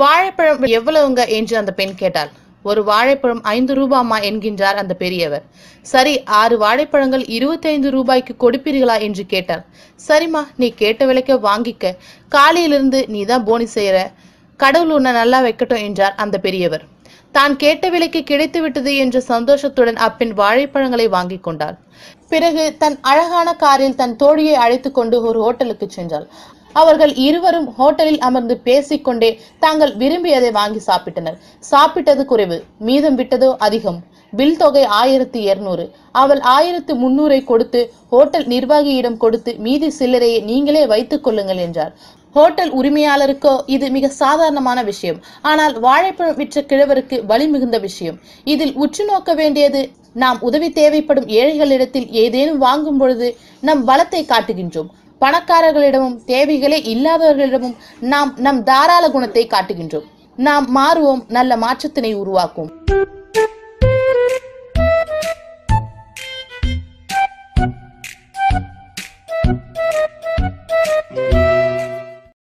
வாழைப்பழம் எவ்வளவுங்க என்று அந்த பெண் கேட்டாள் ஒரு வாழைப்பழம் ஐந்து ரூபாமா என்கின்றார் அந்த பெரியவர் சரி ஆறு வாழைப்பழங்கள் இருபத்தைந்து ரூபாய்க்கு கொடுப்பீர்களா என்று கேட்டார் சரிம்மா நீ கேட்ட விலைக்க வாங்கிக்க காலையிலிருந்து நீ தான் போனி செய்கிற கடவுள் உன்னை நல்லா வைக்கட்டும் என்றார் அந்த பெரியவர் தான் கேட்ட விலைக்கு கிடைத்து விட்டது என்ற சந்தோஷத்துடன் அப்பின் வாழைப்பழங்களை வாங்கி கொண்டாள் பிறகு தன் அழகான காரில் தன் தோழியை அழைத்துக் கொண்டு ஒரு ஹோட்டலுக்கு சென்றாள் அவர்கள் இருவரும் ஹோட்டலில் அமர்ந்து பேசிக்கொண்டே தாங்கள் விரும்பியதை வாங்கி சாப்பிட்டனர் சாப்பிட்டது குறைவு மீதம் விட்டதோ அதிகம் பில் தொகை ஆயிரத்தி இருநூறு அவள் ஆயிரத்தி முன்னூரை கொடுத்து ஹோட்டல் நிர்வாகியிடம் கொடுத்து மீதி சில்லறையை நீங்களே வைத்துக் கொள்ளுங்கள் என்றார் ஹோட்டல் உரிமையாளருக்கோ இது மிக சாதாரணமான விஷயம் ஆனால் வாழைப்பழம் விற்ற கிழவருக்கு வலி மிகுந்த விஷயம் இதில் உற்று நோக்க வேண்டியது நாம் உதவி தேவைப்படும் ஏழைகளிடத்தில் ஏதேனும் வாங்கும் பொழுது நம் பலத்தை காட்டுகின்றோம் பணக்காரர்களிடமும் தேவைகளே இல்லாதவர்களிடமும் நாம் நம் தாராள குணத்தை காட்டுகின்றோம் நாம் மாறுவோம் நல்ல மாற்றத்தினை உருவாக்கும்